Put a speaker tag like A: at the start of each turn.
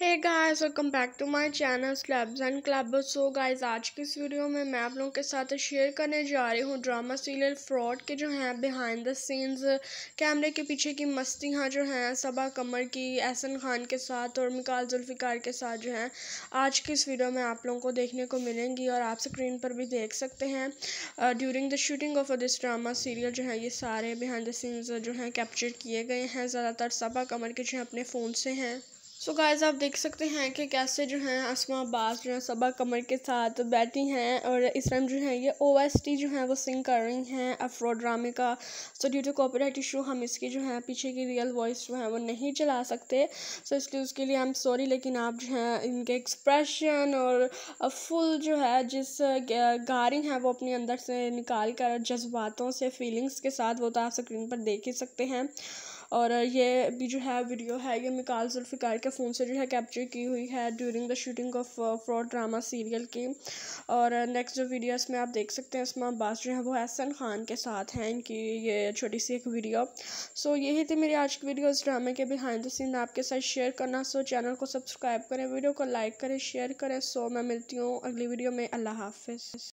A: hey guys welcome back to my channel clubs and club so guys आज की इस video में मैं आप लोगों के साथ शेयर करने जा रही हूँ ड्रामा सीरियल फ्रॉड के जो हैं बिहाइंड द सीन्स कैमरे के पीछे की मस्तियाँ जो हैं सबा कमर की एहसन खान के साथ और मिकाल जुल्फ़िकार के साथ जो हैं आज की इस वीडियो में आप लोगों को देखने को मिलेंगी और आप स्क्रीन पर भी देख सकते हैं during the shooting of this drama serial जो है ये सारे बिहाइंड द सीन्स जो हैं कैप्चर किए गए हैं ज़्यादातर सबा कमर के जो हैं अपने फ़ोन से हैं सो so गाइस आप देख सकते हैं कि कैसे जो है आसमा अब्बास जो है सबा कमर के साथ बैठी हैं और इस टाइम जो है ये ओएसटी जो है वो सिंग कर रही हैं अफ्रो ड्रामे का so due to copyright issue हम इसकी जो है पीछे की रियल वॉइस जो है वो नहीं चला सकते सो so इसलिए उसके लिए आई एम सॉरी लेकिन आप जो है इनके एक्सप्रेशन और फुल जो है जिस गारी हैं वो अपने अंदर से निकाल कर जज्बातों से फीलिंग्स के साथ वो तो आप स्क्रीन पर देख ही सकते हैं और ये भी जो है वीडियो है ये मिकाल जुल्फ़िकार के फ़ोन से जो है कैप्चर की हुई है during the shooting of fraud drama serial की और नेक्स्ट जो वीडियो इसमें आप देख सकते हैं इसमें अब्बास जो है वो एहसन ख़ान के साथ हैं इनकी ये छोटी सी एक वीडियो सो so, यही थी मेरी आज की वीडियो इस ड्रामे के बिहाइंड द सीन आपके साथ शेयर करना सो चैनल को सब्सक्राइब करें वीडियो को लाइक करें शेयर करें सो मैं मिलती हूँ अगली वीडियो में अल्लाह हाफ